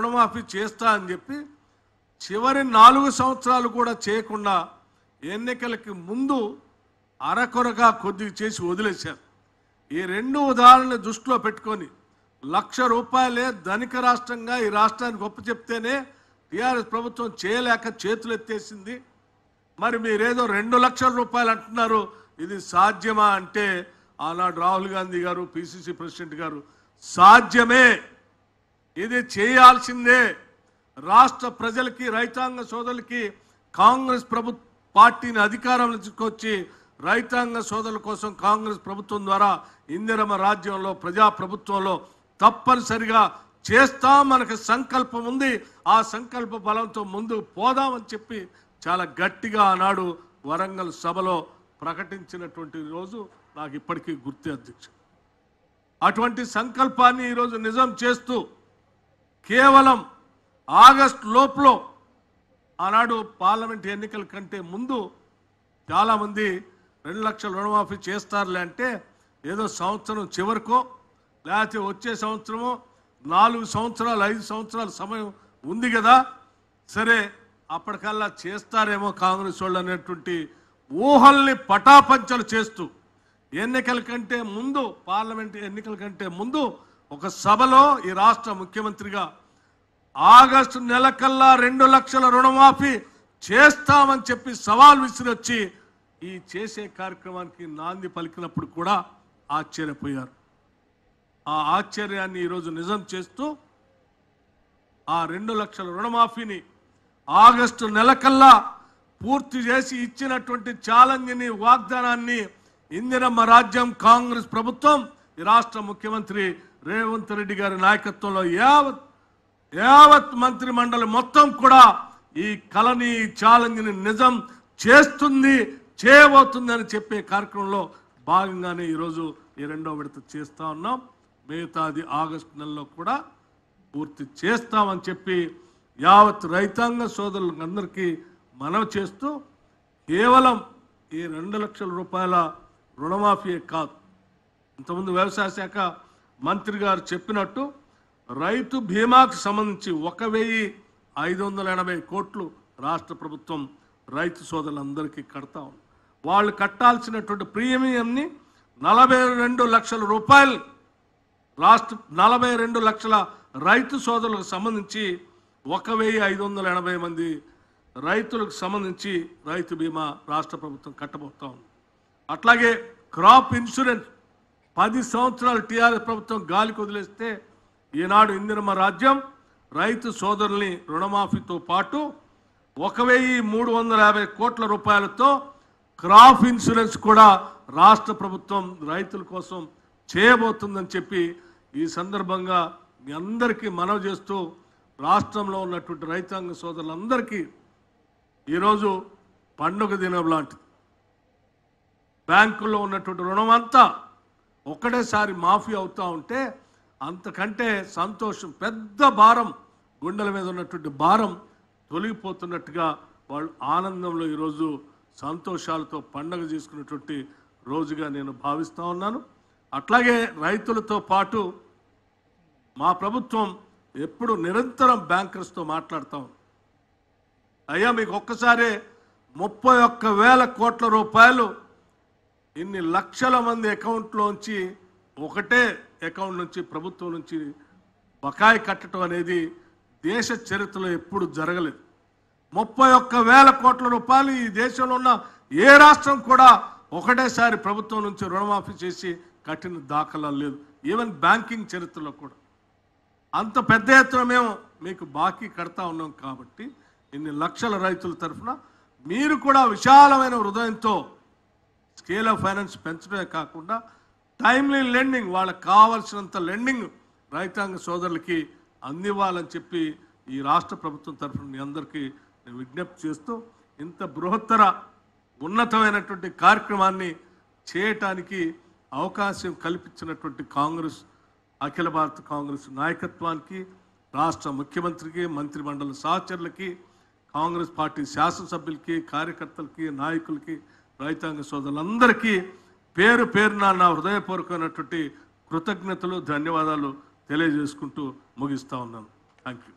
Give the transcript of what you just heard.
రుణమాఫీ చేస్తా అని చెప్పి చివరి నాలుగు సంవత్సరాలు కూడా చేయకుండా ఎన్నికలకి ముందు అరకొరగా కొద్దిగా చేసి వదిలేశారు ఈ రెండు ఉదాహరణలు దృష్టిలో పెట్టుకొని లక్ష రూపాయలే ధనిక రాష్ట్రంగా ఈ రాష్ట్రానికి గొప్ప చెప్తేనే టీఆర్ఎస్ ప్రభుత్వం చేయలేక చేతులు ఎత్తేసింది మరి మీరేదో రెండు లక్షల రూపాయలు అంటున్నారు ఇది సాధ్యమా అంటే ఆనాడు రాహుల్ గాంధీ గారు పిసిసి ప్రెసిడెంట్ గారు సాధ్యమే ఇది చేయాల్సిందే రాష్ట్ర ప్రజలకి రైతాంగ సోదరులకి కాంగ్రెస్ ప్రభుత్వ పార్టీని అధికారంలో తీసుకొచ్చి రైతాంగ సోదరుల కోసం కాంగ్రెస్ ప్రభుత్వం ద్వారా ఇందిరమ రాజ్యంలో ప్రజా ప్రభుత్వంలో తప్పనిసరిగా చేస్తాం మనకు సంకల్పం ఉంది ఆ సంకల్ప బలంతో ముందుకు పోదామని చెప్పి చాలా గట్టిగా ఆనాడు వరంగల్ సభలో ప్రకటించినటువంటి రోజు నాకు ఇప్పటికీ గుర్తు అధ్యక్ష అటువంటి సంకల్పాన్ని ఈరోజు నిజం చేస్తూ కేవలం ఆగస్ట్ లోపులో ఆనాడు పార్లమెంట్ ఎన్నికల కంటే ముందు చాలామంది రెండు లక్షల రుణమాఫీ చేస్తారులే అంటే ఏదో సంవత్సరం చివరికో లేకపోతే వచ్చే సంవత్సరము నాలుగు సంవత్సరాలు ఐదు సంవత్సరాల సమయం ఉంది కదా సరే అప్పటికల్లా చేస్తారేమో కాంగ్రెస్ వాళ్ళు అనేటువంటి ఊహల్ని పటాపంచలు చేస్తూ ఎన్నికల కంటే ముందు పార్లమెంట్ ఎన్నికల కంటే ముందు ఒక సభలో ఈ రాష్ట్ర ముఖ్యమంత్రిగా ఆగస్టు నెల కల్లా రెండు లక్షల రుణమాఫీ చేస్తామని చెప్పి సవాల్ విసిరొచ్చి ఈ చేసే కార్యక్రమానికి నాంది పలికినప్పుడు కూడా ఆశ్చర్యపోయారు ఆ ఆశ్చర్యాన్ని ఈరోజు నిజం చేస్తూ ఆ రెండు లక్షల రుణమాఫీని ఆగస్టు నెల కల్లా పూర్తి చేసి ఇచ్చినటువంటి ఛాలెంజ్ని వాగ్దానాన్ని ఇందిరమ్మ రాజ్యం కాంగ్రెస్ ప్రభుత్వం రాష్ట్ర ముఖ్యమంత్రి రేవంత్ రెడ్డి గారి నాయకత్వంలో యావత్ యావత్ మంత్రి మండలి మొత్తం కూడా ఈ కళని ఛాలెంజ్ని నిజం చేస్తుంది చేయబోతుంది అని చెప్పే కార్యక్రమంలో భాగంగానే ఈరోజు ఈ రెండో విడత చేస్తూ ఉన్నాం మిగతాది ఆగస్టు నెలలో కూడా పూర్తి చేస్తామని చెప్పి యావత్ రైతాంగ సోదరులకు అందరికీ మనవి చేస్తూ కేవలం ఈ రెండు లక్షల రూపాయల రుణమాఫీ కాదు ఇంతకుముందు వ్యవసాయ శాఖ మంత్రి గారు చెప్పినట్టు రైతు బీమాకు సంబంధించి ఒక వెయ్యి ఐదు వందల ఎనభై కోట్లు రాష్ట్ర ప్రభుత్వం రైతు సోదరులందరికీ కడతా ఉంది వాళ్ళు కట్టాల్సినటువంటి ప్రీమియంని నలభై రెండు లక్షల రూపాయలు రాష్ట్ర నలభై రెండు లక్షల రైతు సోదరులకు సంబంధించి ఒక వెయ్యి ఐదు వందల ఎనభై మంది రైతులకు సంబంధించి రైతు బీమా రాష్ట్ర ప్రభుత్వం కట్టబోతా ఉంది అట్లాగే క్రాప్ ఇన్సూరెన్స్ పది సంవత్సరాలు టీఆర్ఎస్ ప్రభుత్వం గాలి వదిలేస్తే ఈనాడు ఇందిరమ్మ రాజ్యం రైతు సోదరుల్ని రుణమాఫీతో పాటు ఒక వెయ్యి మూడు వందల యాభై కోట్ల రూపాయలతో క్రాప్ ఇన్సూరెన్స్ కూడా రాష్ట్ర ప్రభుత్వం రైతుల కోసం చేయబోతుందని చెప్పి ఈ సందర్భంగా మీ అందరికీ మనవి చేస్తూ రాష్ట్రంలో ఉన్నటువంటి రైతాంగ సోదరులందరికీ ఈరోజు పండుగ దినం లాంటిది బ్యాంకుల్లో ఉన్నటువంటి రుణం అంతా ఒకటేసారి మాఫీ అవుతూ ఉంటే అంతకంటే సంతోషం పెద్ద భారం గుండెల మీద ఉన్నటువంటి భారం తొలగిపోతున్నట్టుగా వాళ్ళు ఆనందంలో ఈరోజు సంతోషాలతో పండగ చేసుకున్నటువంటి రోజుగా నేను భావిస్తూ ఉన్నాను అట్లాగే రైతులతో పాటు మా ప్రభుత్వం ఎప్పుడు నిరంతరం బ్యాంకర్స్తో మాట్లాడతాం అయ్యా మీకు ఒక్కసారి ముప్పై ఒక్క వేల కోట్ల రూపాయలు ఇన్ని లక్షల మంది అకౌంట్లోంచి ఒకటే అకౌంట్ నుంచి ప్రభుత్వం నుంచి బకాయి కట్టడం అనేది దేశ చరిత్రలో ఎప్పుడు జరగలేదు ముప్పై ఒక్క వేల కోట్ల రూపాయలు ఈ దేశంలో ఉన్న ఏ రాష్ట్రం కూడా ఒకటేసారి ప్రభుత్వం నుంచి రుణమాఫీ చేసి కట్టిన దాఖలా లేదు ఈవెన్ బ్యాంకింగ్ చరిత్రలో కూడా అంత పెద్ద ఎత్తున మేము మీకు బాకీ కడతా ఉన్నాం కాబట్టి ఇన్ని లక్షల రైతుల తరఫున మీరు కూడా విశాలమైన హృదయంతో స్కేల్ ఆఫ్ ఫైనాన్స్ పెంచడమే కాకుండా టైమ్లీ లెండింగ్ వాళ్ళకి కావాల్సినంత లెండింగ్ రైతాంగ సోదరులకి అందివ్వాలని చెప్పి ఈ రాష్ట్ర ప్రభుత్వం తరఫున మీ అందరికీ నేను విజ్ఞప్తి చేస్తూ ఇంత బృహత్తర ఉన్నతమైనటువంటి కార్యక్రమాన్ని చేయటానికి అవకాశం కల్పించినటువంటి కాంగ్రెస్ అఖిల భారత కాంగ్రెస్ నాయకత్వానికి రాష్ట్ర ముఖ్యమంత్రికి మంత్రిమండలి సహచరులకి కాంగ్రెస్ పార్టీ శాసనసభ్యులకి కార్యకర్తలకి నాయకులకి రైతాంగ సోదరులందరికీ పేరు పేరున నా హృదయపూర్వకమైనటువంటి కృతజ్ఞతలు ధన్యవాదాలు తెలియజేసుకుంటూ ముగిస్తూ ఉన్నాను థ్యాంక్ యూ